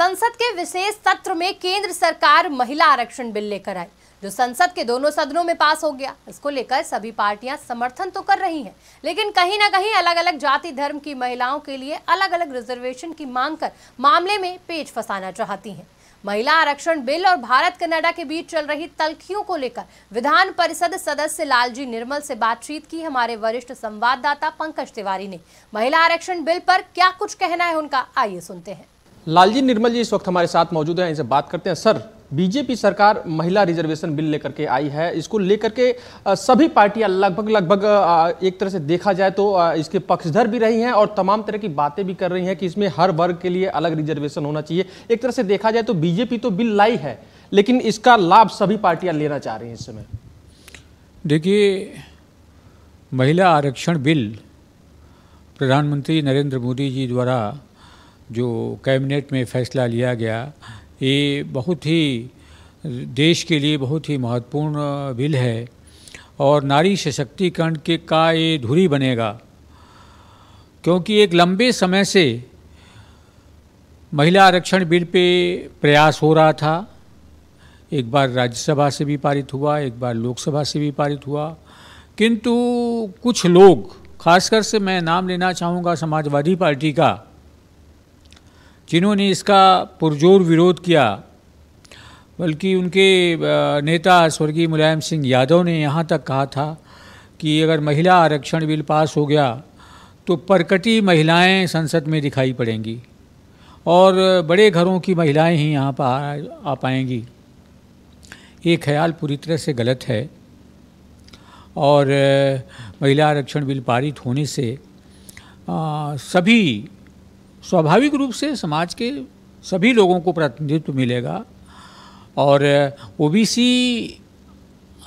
संसद के विशेष सत्र में केंद्र सरकार महिला आरक्षण बिल लेकर आई जो संसद के दोनों सदनों में पास हो गया इसको लेकर सभी पार्टियां समर्थन तो कर रही हैं लेकिन कहीं ना कहीं अलग अलग जाति धर्म की महिलाओं के लिए अलग अलग रिजर्वेशन की मांग कर मामले में पेच फंसाना चाहती हैं महिला आरक्षण बिल और भारत कनाडा के बीच चल रही तलखियों को लेकर विधान परिषद सदस्य लालजी निर्मल से बातचीत की हमारे वरिष्ठ संवाददाता पंकज तिवारी ने महिला आरक्षण बिल पर क्या कुछ कहना है उनका आइए सुनते हैं लालजी निर्मल जी इस वक्त हमारे साथ मौजूद हैं इनसे बात करते हैं सर बीजेपी सरकार महिला रिजर्वेशन बिल लेकर के आई है इसको लेकर के सभी पार्टियां लगभग लगभग एक तरह से देखा जाए तो इसके पक्षधर भी रही हैं और तमाम तरह की बातें भी कर रही हैं कि इसमें हर वर्ग के लिए अलग रिजर्वेशन होना चाहिए एक तरह से देखा जाए तो बीजेपी तो बिल लाई है लेकिन इसका लाभ सभी पार्टियां लेना चाह रही हैं इस समय देखिए महिला आरक्षण बिल प्रधानमंत्री नरेंद्र मोदी जी द्वारा जो कैबिनेट में फैसला लिया गया ये बहुत ही देश के लिए बहुत ही महत्वपूर्ण बिल है और नारी सशक्तिकरण के का ये धुरी बनेगा क्योंकि एक लंबे समय से महिला आरक्षण बिल पे प्रयास हो रहा था एक बार राज्यसभा से भी पारित हुआ एक बार लोकसभा से भी पारित हुआ किंतु कुछ लोग खासकर से मैं नाम लेना चाहूँगा समाजवादी पार्टी का जिन्होंने इसका पुरजोर विरोध किया बल्कि उनके नेता स्वर्गीय मुलायम सिंह यादव ने यहाँ तक कहा था कि अगर महिला आरक्षण बिल पास हो गया तो प्रकटी महिलाएं संसद में दिखाई पड़ेंगी और बड़े घरों की महिलाएं ही यहाँ पर आ पाएंगी ये ख्याल पूरी तरह से गलत है और महिला आरक्षण बिल पारित होने से आ, सभी स्वाभाविक रूप से समाज के सभी लोगों को प्रतिनिधित्व मिलेगा और ओबीसी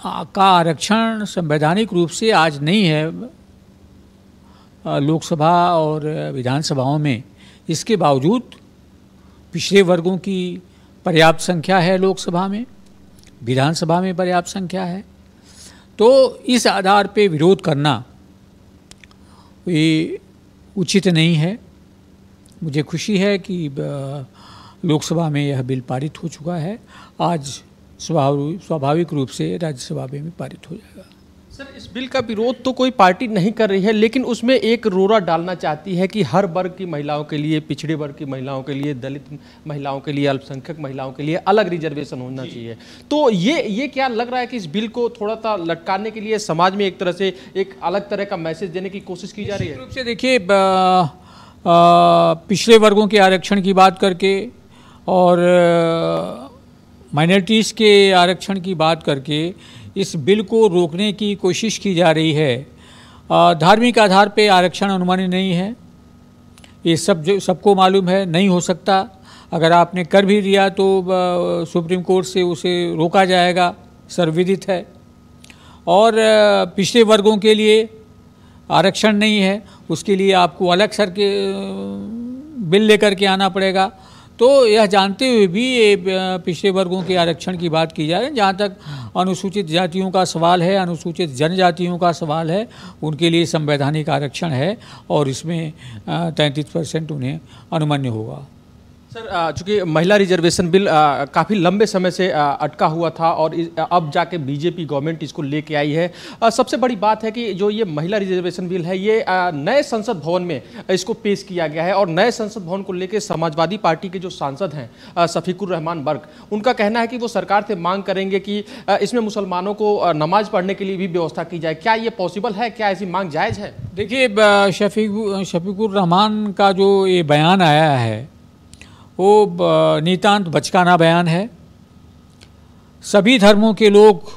का आरक्षण संवैधानिक रूप से आज नहीं है लोकसभा और विधानसभाओं में इसके बावजूद पिछड़े वर्गों की पर्याप्त संख्या है लोकसभा में विधानसभा में पर्याप्त संख्या है तो इस आधार पे विरोध करना ये उचित नहीं है मुझे खुशी है कि लोकसभा में यह बिल पारित हो चुका है आज स्वाभाविक रूप से राज्यसभा में भी पारित हो जाएगा सर इस बिल का विरोध तो कोई पार्टी नहीं कर रही है लेकिन उसमें एक रोरा डालना चाहती है कि हर वर्ग की महिलाओं के लिए पिछड़े वर्ग की महिलाओं के लिए दलित महिलाओं के लिए अल्पसंख्यक महिलाओं के लिए अलग रिजर्वेशन होना चाहिए तो ये ये क्या लग रहा है कि इस बिल को थोड़ा सा लटकाने के लिए समाज में एक तरह से एक अलग तरह का मैसेज देने की कोशिश की जा रही है रूप से देखिए पिछले वर्गों के आरक्षण की बात करके और माइनॉरिटीज़ के आरक्षण की बात करके इस बिल को रोकने की कोशिश की जा रही है धार्मिक आधार पर आरक्षण अनुमान्य नहीं है ये सब जो सबको मालूम है नहीं हो सकता अगर आपने कर भी दिया तो सुप्रीम कोर्ट से उसे रोका जाएगा सर्वविदित है और पिछले वर्गों के लिए आरक्षण नहीं है उसके लिए आपको अलग सर के बिल लेकर के आना पड़ेगा तो यह जानते हुए भी ये पिछड़े वर्गों के आरक्षण की बात की जाए जहाँ तक अनुसूचित जातियों का सवाल है अनुसूचित जनजातियों का सवाल है उनके लिए संवैधानिक आरक्षण है और इसमें तैंतीस परसेंट उन्हें अनुमन्य होगा सर चूँकि महिला रिजर्वेशन बिल काफ़ी लंबे समय से अटका हुआ था और अब जाके बीजेपी गवर्नमेंट इसको लेके आई है सबसे बड़ी बात है कि जो ये महिला रिजर्वेशन बिल है ये नए संसद भवन में इसको पेश किया गया है और नए संसद भवन को लेके समाजवादी पार्टी के जो सांसद हैं सफीकुर रहमान बर्ग उनका कहना है कि वो सरकार से मांग करेंगे कि इसमें मुसलमानों को नमाज पढ़ने के लिए भी व्यवस्था की जाए क्या ये पॉसिबल है क्या ऐसी मांग जायज़ है देखिए शफीकुर रहमान का जो ये बयान आया है वो नितांत बचकाना बयान है सभी धर्मों के लोग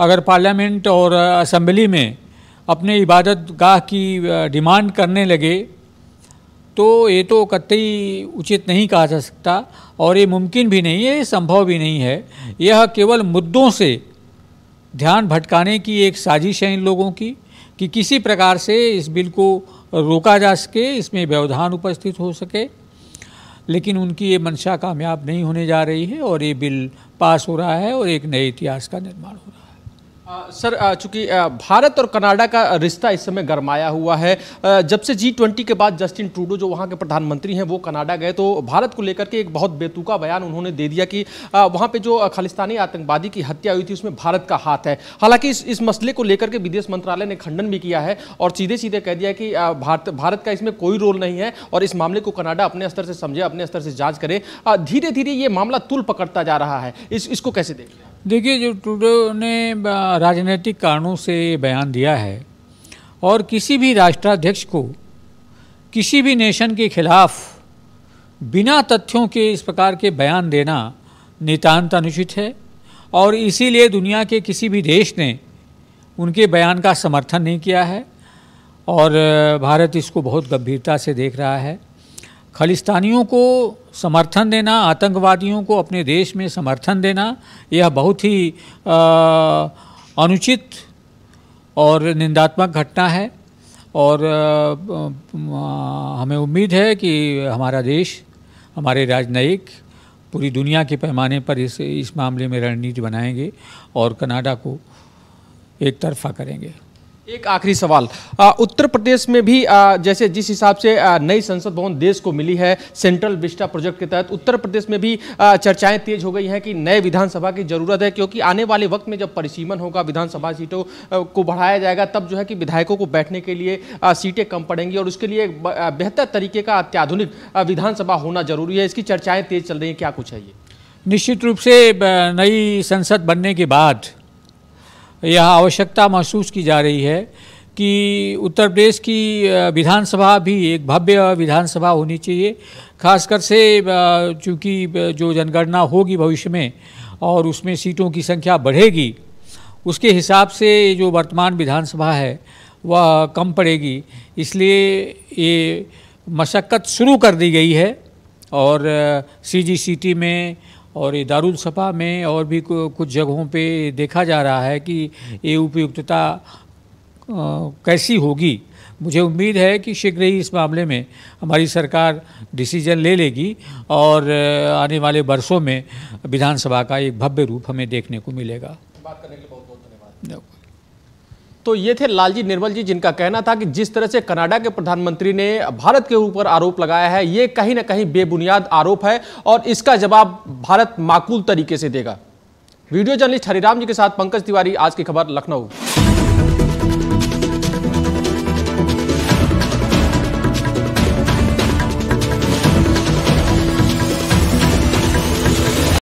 अगर पार्लियामेंट और असम्बली में अपने इबादत गाह की डिमांड करने लगे तो ये तो कतई उचित नहीं कहा जा सकता और ये मुमकिन भी नहीं है संभव भी नहीं है यह केवल मुद्दों से ध्यान भटकाने की एक साजिश है इन लोगों की कि किसी प्रकार से इस बिल को रोका जा सके इसमें व्यवधान उपस्थित हो सके लेकिन उनकी ये मंशा कामयाब नहीं होने जा रही है और ये बिल पास हो रहा है और एक नए इतिहास का निर्माण हो रहा है आ, सर चूंकि भारत और कनाडा का रिश्ता इस समय गरमाया हुआ है जब से जी ट्वेंटी के बाद जस्टिन ट्रूडो जो वहाँ के प्रधानमंत्री हैं वो कनाडा गए तो भारत को लेकर के एक बहुत बेतुका बयान उन्होंने दे दिया कि वहाँ पे जो खालिस्तानी आतंकवादी की हत्या हुई थी उसमें भारत का हाथ है हालांकि इस इस मसले को लेकर के विदेश मंत्रालय ने खंडन भी किया है और सीधे सीधे कह दिया कि भारत भारत का इसमें कोई रोल नहीं है और इस मामले को कनाडा अपने स्तर से समझे अपने स्तर से जाँच करे धीरे धीरे ये मामला तुल पकड़ता जा रहा है इस इसको कैसे लिया देखिए जो टूडो ने राजनीतिक कारणों से बयान दिया है और किसी भी राष्ट्राध्यक्ष को किसी भी नेशन के खिलाफ बिना तथ्यों के इस प्रकार के बयान देना नितान्त अनुचित है और इसीलिए दुनिया के किसी भी देश ने उनके बयान का समर्थन नहीं किया है और भारत इसको बहुत गंभीरता से देख रहा है खालिस्तानियों को समर्थन देना आतंकवादियों को अपने देश में समर्थन देना यह बहुत ही अनुचित और निंदात्मक घटना है और हमें उम्मीद है कि हमारा देश हमारे राजनयिक पूरी दुनिया के पैमाने पर इस इस मामले में रणनीति बनाएंगे और कनाडा को एक तरफा करेंगे एक आखिरी सवाल उत्तर प्रदेश में भी आ, जैसे जिस हिसाब से नई संसद भवन देश को मिली है सेंट्रल विस्टा प्रोजेक्ट के तहत उत्तर प्रदेश में भी चर्चाएं तेज हो गई हैं कि नए विधानसभा की जरूरत है क्योंकि आने वाले वक्त में जब परिसीमन होगा विधानसभा सीटों को बढ़ाया जाएगा तब जो है कि विधायकों को बैठने के लिए सीटें कम पड़ेंगी और उसके लिए बेहतर तरीके का अत्याधुनिक विधानसभा होना जरूरी है इसकी चर्चाएँ तेज चल रही हैं क्या कुछ है ये निश्चित रूप से नई संसद बनने के बाद यह आवश्यकता महसूस की जा रही है कि उत्तर प्रदेश की विधानसभा भी एक भव्य विधानसभा होनी चाहिए खासकर से चूँकि जो जनगणना होगी भविष्य में और उसमें सीटों की संख्या बढ़ेगी उसके हिसाब से जो वर्तमान विधानसभा है वह कम पड़ेगी इसलिए ये मशक्क़त शुरू कर दी गई है और सीजीसीटी में और ये दारुल सपा में और भी कुछ जगहों पे देखा जा रहा है कि ये उपयुक्तता कैसी होगी मुझे उम्मीद है कि शीघ्र ही इस मामले में हमारी सरकार डिसीजन ले लेगी और आने वाले वर्षों में विधानसभा का एक भव्य रूप हमें देखने को मिलेगा बात करने के लिए बहुत बहुत धन्यवाद तो ये थे लालजी निर्मल जी जिनका कहना था कि जिस तरह से कनाडा के प्रधानमंत्री ने भारत के ऊपर आरोप लगाया है ये कहीं ना कहीं बेबुनियाद आरोप है और इसका जवाब भारत माकूल तरीके से देगा वीडियो जर्नलिस्ट हरिराम जी के साथ पंकज तिवारी आज की खबर लखनऊ